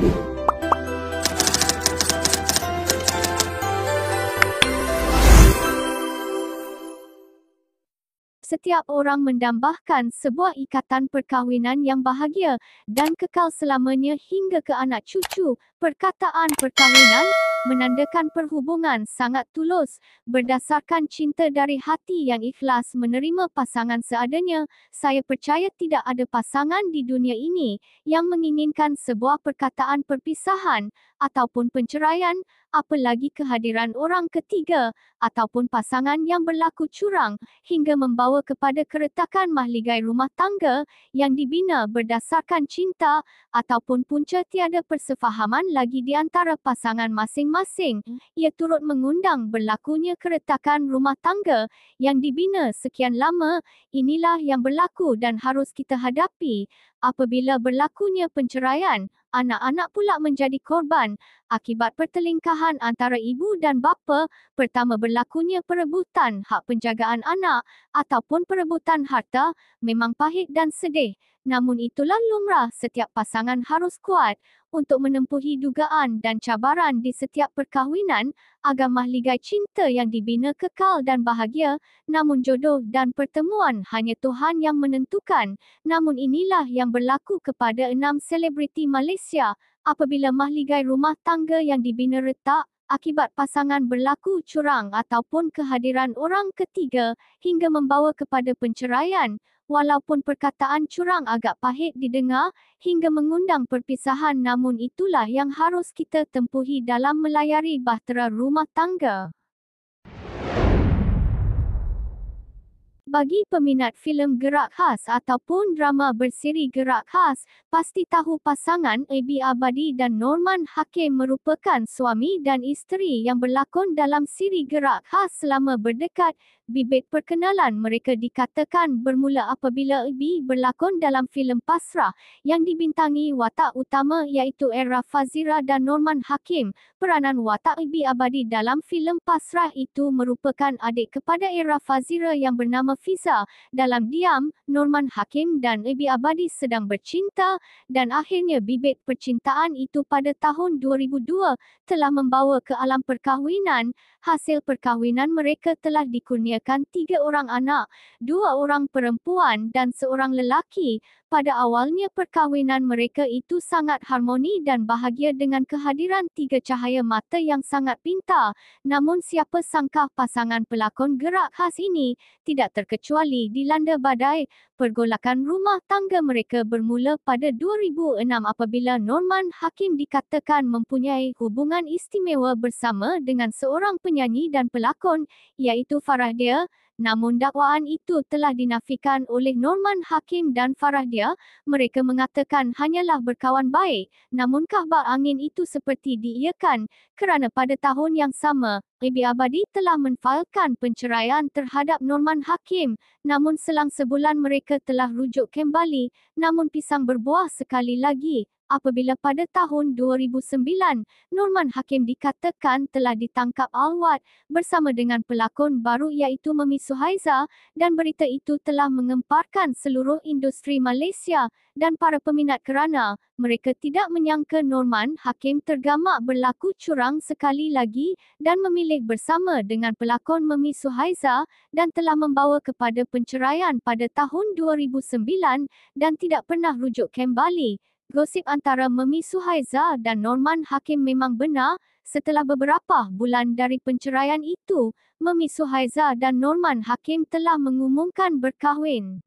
you setiap orang mendambahkan sebuah ikatan perkahwinan yang bahagia dan kekal selamanya hingga ke anak cucu. Perkataan perkahwinan menandakan perhubungan sangat tulus berdasarkan cinta dari hati yang ikhlas menerima pasangan seadanya. Saya percaya tidak ada pasangan di dunia ini yang menginginkan sebuah perkataan perpisahan ataupun penceraian apalagi kehadiran orang ketiga ataupun pasangan yang berlaku curang hingga membawa kepada keretakan mahligai rumah tangga yang dibina berdasarkan cinta ataupun punca tiada persefahaman lagi di antara pasangan masing-masing. Ia turut mengundang berlakunya keretakan rumah tangga yang dibina sekian lama. Inilah yang berlaku dan harus kita hadapi. Apabila berlakunya penceraian, anak-anak pula menjadi korban akibat pertelingkahan antara ibu dan bapa, pertama berlakunya perebutan hak penjagaan anak ataupun perebutan harta, memang pahit dan sedih namun itulah lumrah setiap pasangan harus kuat untuk menempuhi dugaan dan cabaran di setiap perkahwinan agar mahligai cinta yang dibina kekal dan bahagia namun jodoh dan pertemuan hanya Tuhan yang menentukan namun inilah yang berlaku kepada enam selebriti Malaysia apabila mahligai rumah tangga yang dibina retak akibat pasangan berlaku curang ataupun kehadiran orang ketiga hingga membawa kepada penceraian Walaupun perkataan curang agak pahit didengar, hingga mengundang perpisahan namun itulah yang harus kita tempuhi dalam melayari bahtera rumah tangga. Bagi peminat filem gerak khas ataupun drama bersiri gerak khas, pasti tahu pasangan Ebi Abadi dan Norman Hakim merupakan suami dan isteri yang berlakon dalam siri gerak khas selama berdekat. Bibit perkenalan mereka dikatakan bermula apabila Ebi berlakon dalam filem Pasrah yang dibintangi watak utama iaitu Era Fazira dan Norman Hakim. Peranan watak Ebi Abadi dalam filem Pasrah itu merupakan adik kepada Era Fazira yang bernama Hafiza. Dalam diam, Norman Hakim dan Ebi Abadi sedang bercinta dan akhirnya bibit percintaan itu pada tahun 2002 telah membawa ke alam perkahwinan. Hasil perkahwinan mereka telah dikurniakan tiga orang anak, dua orang perempuan dan seorang lelaki pada awalnya perkahwinan mereka itu sangat harmoni dan bahagia dengan kehadiran tiga cahaya mata yang sangat pintar, namun siapa sangka pasangan pelakon gerak khas ini, tidak terkecuali dilanda badai, pergolakan rumah tangga mereka bermula pada 2006 apabila Norman Hakim dikatakan mempunyai hubungan istimewa bersama dengan seorang penyanyi dan pelakon, iaitu Farah Dia, Namun dakwaan itu telah dinafikan oleh Norman Hakim dan Farah Dia. Mereka mengatakan hanyalah berkawan baik. Namun kahbar angin itu seperti diiakan kerana pada tahun yang sama, AB Abadi telah menfailkan penceraian terhadap Norman Hakim. Namun selang sebulan mereka telah rujuk kembali. Namun pisang berbuah sekali lagi apabila pada tahun 2009, Norman Hakim dikatakan telah ditangkap Alwat bersama dengan pelakon baru iaitu Mami Suhaiza dan berita itu telah mengemparkan seluruh industri Malaysia dan para peminat kerana mereka tidak menyangka Norman Hakim tergamak berlaku curang sekali lagi dan memilih bersama dengan pelakon Mami Suhaiza dan telah membawa kepada penceraian pada tahun 2009 dan tidak pernah rujuk kembali gosip antara Memi Suhaiza dan Norman Hakim memang benar, setelah beberapa bulan dari penceraian itu, Memi Suhaiza dan Norman Hakim telah mengumumkan berkahwin.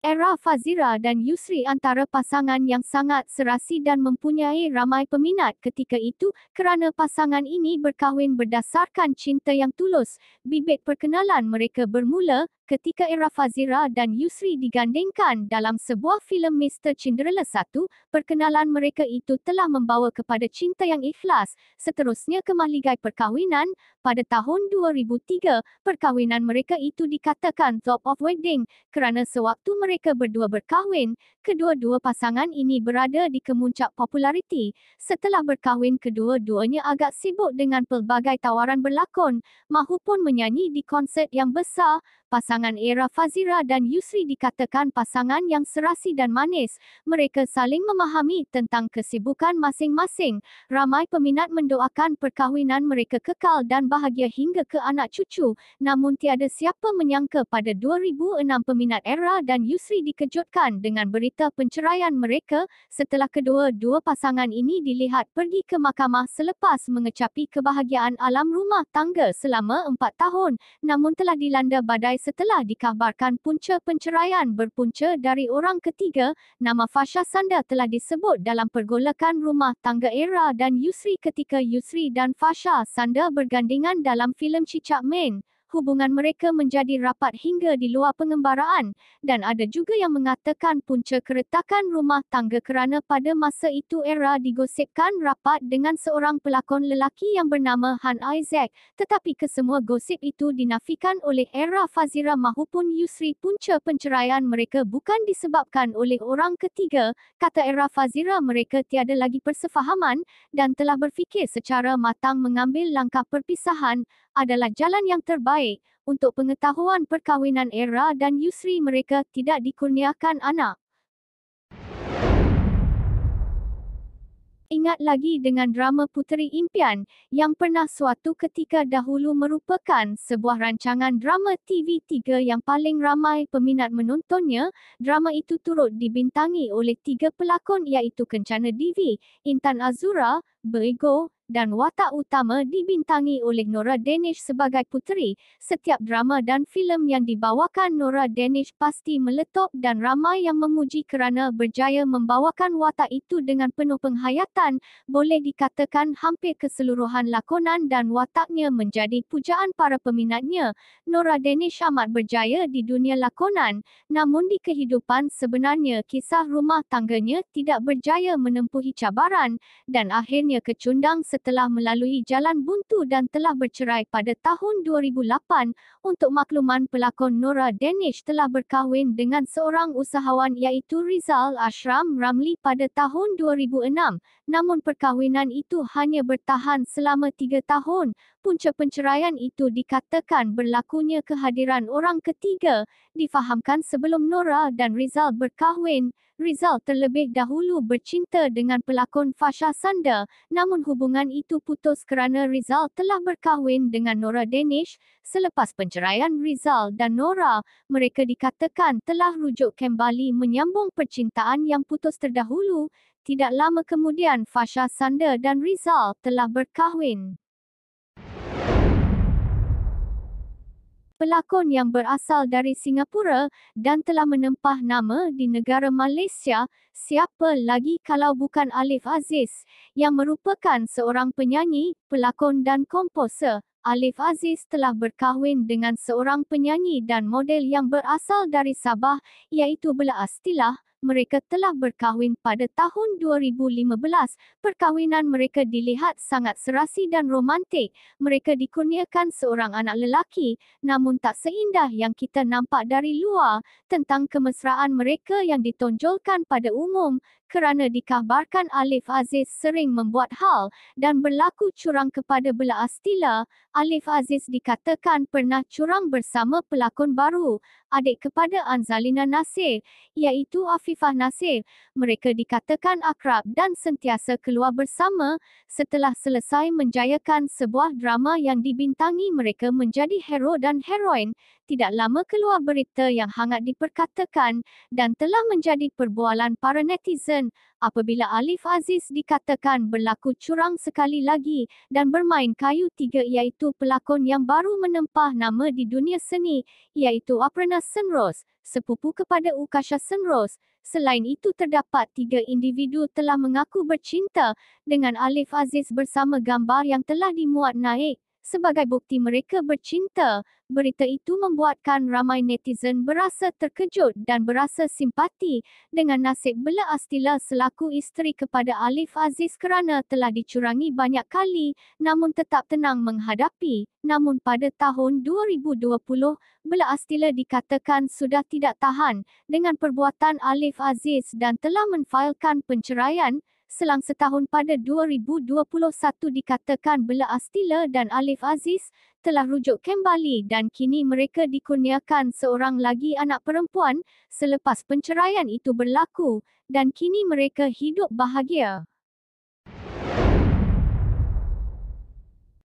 Era Fazira dan Yusri antara pasangan yang sangat serasi dan mempunyai ramai peminat ketika itu kerana pasangan ini berkahwin berdasarkan cinta yang tulus. Bibit perkenalan mereka bermula ketika era Fazira dan Yusri digandingkan dalam sebuah filem Mr. Cinderella satu, perkenalan mereka itu telah membawa kepada cinta yang ikhlas. Seterusnya ke mahligai perkahwinan, pada tahun 2003, perkahwinan mereka itu dikatakan top of wedding kerana sewaktu mereka berdua berkahwin, kedua-dua pasangan ini berada di kemuncak populariti. Setelah berkahwin, kedua-duanya agak sibuk dengan pelbagai tawaran berlakon mahupun menyanyi di konsert yang besar, pasangan Era Fazira dan Yusri dikatakan pasangan yang serasi dan manis. Mereka saling memahami tentang kesibukan masing-masing. Ramai peminat mendoakan perkahwinan mereka kekal dan bahagia hingga ke anak cucu. Namun tiada siapa menyangka pada 2006 peminat Era dan Yusri dikejutkan dengan berita penceraian mereka setelah kedua-dua pasangan ini dilihat pergi ke mahkamah selepas mengecapi kebahagiaan alam rumah tangga selama empat tahun. Namun telah dilanda badai setelah dikabarkan punca penceraian berpunca dari orang ketiga, nama Fasha Sanda telah disebut dalam pergolakan rumah tangga Era dan Yusri ketika Yusri dan Fasha Sanda bergandingan dalam filem Cicak Main hubungan mereka menjadi rapat hingga di luar pengembaraan dan ada juga yang mengatakan punca keretakan rumah tangga kerana pada masa itu era digosipkan rapat dengan seorang pelakon lelaki yang bernama Han Isaac tetapi kesemua gosip itu dinafikan oleh era Fazira mahupun Yusri punca penceraian mereka bukan disebabkan oleh orang ketiga kata era Fazira mereka tiada lagi persefahaman dan telah berfikir secara matang mengambil langkah perpisahan adalah jalan yang terbaik untuk pengetahuan perkahwinan era dan Yusri mereka tidak dikurniakan anak. Ingat lagi dengan drama Puteri Impian yang pernah suatu ketika dahulu merupakan sebuah rancangan drama TV3 yang paling ramai peminat menontonnya. Drama itu turut dibintangi oleh tiga pelakon iaitu Kencana Divi, Intan Azura, Beigo dan watak utama dibintangi oleh Nora Danish sebagai puteri, setiap drama dan filem yang dibawakan Nora Danish pasti meletup dan ramai yang memuji kerana berjaya membawakan watak itu dengan penuh penghayatan, boleh dikatakan hampir keseluruhan lakonan dan wataknya menjadi pujaan para peminatnya. Nora Danish amat berjaya di dunia lakonan, namun di kehidupan sebenarnya kisah rumah tangganya tidak berjaya menempuhi cabaran dan akhirnya kecundang telah melalui jalan buntu dan telah bercerai pada tahun 2008. Untuk makluman pelakon Nora Danish telah berkahwin dengan seorang usahawan iaitu Rizal Ashram Ramli pada tahun 2006. Namun perkahwinan itu hanya bertahan selama tiga tahun. Punca penceraian itu dikatakan berlakunya kehadiran orang ketiga, difahamkan sebelum Nora dan Rizal berkahwin. Rizal terlebih dahulu bercinta dengan pelakon Fasha Sanda, namun hubungan itu putus kerana Rizal telah berkahwin dengan Nora Danish. Selepas penceraian Rizal dan Nora, mereka dikatakan telah rujuk kembali menyambung percintaan yang putus terdahulu. Tidak lama kemudian Fasha Sanda dan Rizal telah berkahwin. pelakon yang berasal dari Singapura dan telah menempah nama di negara Malaysia, siapa lagi kalau bukan Alif Aziz, yang merupakan seorang penyanyi, pelakon dan komposer. Alif Aziz telah berkahwin dengan seorang penyanyi dan model yang berasal dari Sabah, iaitu Bela Astilah mereka telah berkahwin pada tahun 2015. Perkahwinan mereka dilihat sangat serasi dan romantik. Mereka dikurniakan seorang anak lelaki, namun tak seindah yang kita nampak dari luar tentang kemesraan mereka yang ditonjolkan pada umum kerana dikabarkan Alif Aziz sering membuat hal dan berlaku curang kepada bela Astila. Alif Aziz dikatakan pernah curang bersama pelakon baru, adik kepada Anzalina Nasir, iaitu Afifah Nasir. Mereka dikatakan akrab dan sentiasa keluar bersama setelah selesai menjayakan sebuah drama yang dibintangi mereka menjadi hero dan heroin. Tidak lama keluar berita yang hangat diperkatakan dan telah menjadi perbualan para netizen apabila Alif Aziz dikatakan berlaku curang sekali lagi dan bermain kayu tiga iaitu pelakon yang baru menempah nama di dunia seni iaitu Aprana Senros, sepupu kepada Ukasha Senros. Selain itu terdapat tiga individu telah mengaku bercinta dengan Alif Aziz bersama gambar yang telah dimuat naik sebagai bukti mereka bercinta. Berita itu membuatkan ramai netizen berasa terkejut dan berasa simpati dengan nasib Bella Astila selaku isteri kepada Alif Aziz kerana telah dicurangi banyak kali namun tetap tenang menghadapi. Namun pada tahun 2020, Bella Astila dikatakan sudah tidak tahan dengan perbuatan Alif Aziz dan telah menfailkan penceraian selang setahun pada 2021 dikatakan Bela Astila dan Alif Aziz telah rujuk kembali dan kini mereka dikurniakan seorang lagi anak perempuan selepas penceraian itu berlaku dan kini mereka hidup bahagia.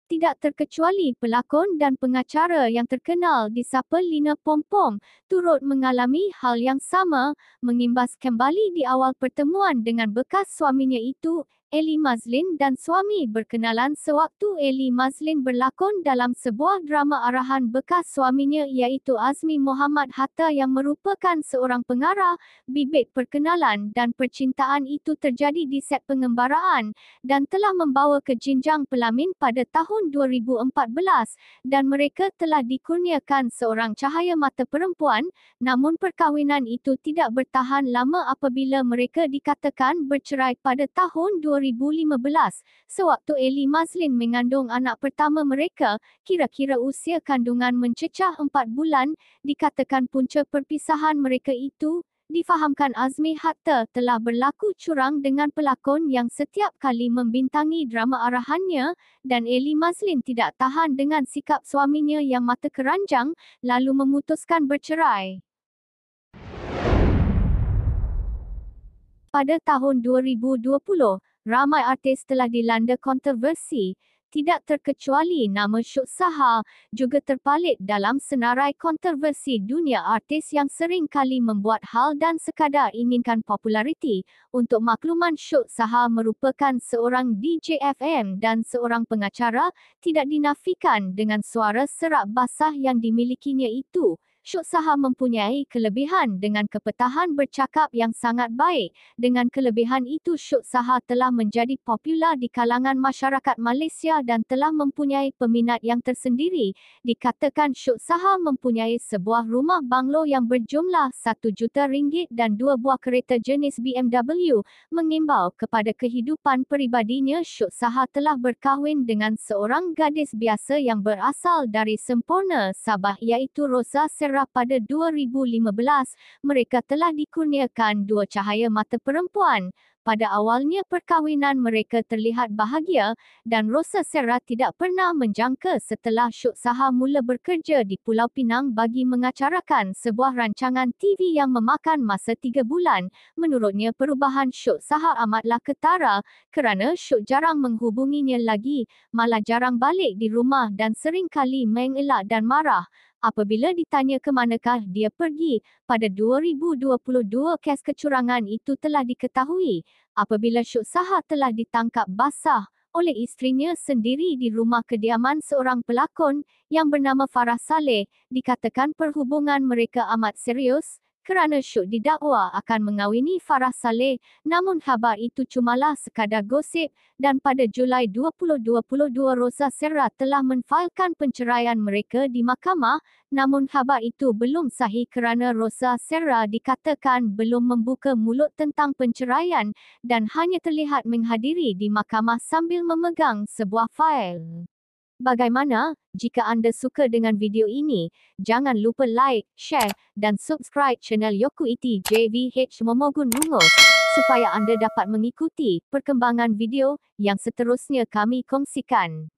Tidak terkecuali pelakon dan pengacara yang terkenal di Sapa Lina Pom Pom turut mengalami hal yang sama, mengimbas kembali di awal pertemuan dengan bekas suaminya itu, Ellie Mazlin dan suami berkenalan sewaktu Ellie Mazlin berlakon dalam sebuah drama arahan bekas suaminya iaitu Azmi Muhammad Hatta yang merupakan seorang pengarah, bibit perkenalan dan percintaan itu terjadi di set pengembaraan dan telah membawa ke jinjang pelamin pada tahun 2014 dan mereka telah dikurniakan seorang cahaya mata perempuan namun perkahwinan itu tidak bertahan lama apabila mereka dikatakan bercerai pada tahun 2014. 2015, sewaktu Eli Maslin mengandung anak pertama mereka, kira-kira usia kandungan mencecah 4 bulan, dikatakan punca perpisahan mereka itu, difahamkan Azmi Hatta telah berlaku curang dengan pelakon yang setiap kali membintangi drama arahannya dan Eli Maslin tidak tahan dengan sikap suaminya yang mata keranjang lalu memutuskan bercerai. Pada tahun 2020, ramai artis telah dilanda kontroversi, tidak terkecuali nama Syuk Saha juga terpalit dalam senarai kontroversi dunia artis yang sering kali membuat hal dan sekadar inginkan populariti. Untuk makluman Syuk Saha merupakan seorang DJ FM dan seorang pengacara tidak dinafikan dengan suara serak basah yang dimilikinya itu. Syuk Saham mempunyai kelebihan dengan kepetahan bercakap yang sangat baik. Dengan kelebihan itu Syuk Saham telah menjadi popular di kalangan masyarakat Malaysia dan telah mempunyai peminat yang tersendiri. Dikatakan Syuk Saham mempunyai sebuah rumah banglo yang berjumlah RM1 juta ringgit dan dua buah kereta jenis BMW. Mengimbau kepada kehidupan peribadinya Syuk Saham telah berkahwin dengan seorang gadis biasa yang berasal dari sempurna Sabah iaitu Rosa Ser- Merah pada 2015, mereka telah dikurniakan dua cahaya mata perempuan. Pada awalnya perkahwinan mereka terlihat bahagia dan Rosa Serra tidak pernah menjangka setelah Syuk Saha mula bekerja di Pulau Pinang bagi mengacarakan sebuah rancangan TV yang memakan masa tiga bulan. Menurutnya perubahan Syuk Saha amatlah ketara kerana Syuk jarang menghubunginya lagi, malah jarang balik di rumah dan seringkali mengelak dan marah. Apabila ditanya ke manakah dia pergi, pada 2022 kes kecurangan itu telah diketahui apabila Syuk Sahar telah ditangkap basah oleh istrinya sendiri di rumah kediaman seorang pelakon yang bernama Farah Saleh, dikatakan perhubungan mereka amat serius kerana Syuk didakwa akan mengawini Farah Saleh, namun khabar itu cumalah sekadar gosip dan pada Julai 2022 Rosa Serra telah menfailkan penceraian mereka di mahkamah, namun khabar itu belum sahih kerana Rosa Serra dikatakan belum membuka mulut tentang penceraian dan hanya terlihat menghadiri di mahkamah sambil memegang sebuah fail. Bagaimana, jika anda suka dengan video ini, jangan lupa like, share dan subscribe channel Yoku IT JVH Momogun Rungos supaya anda dapat mengikuti perkembangan video yang seterusnya kami kongsikan.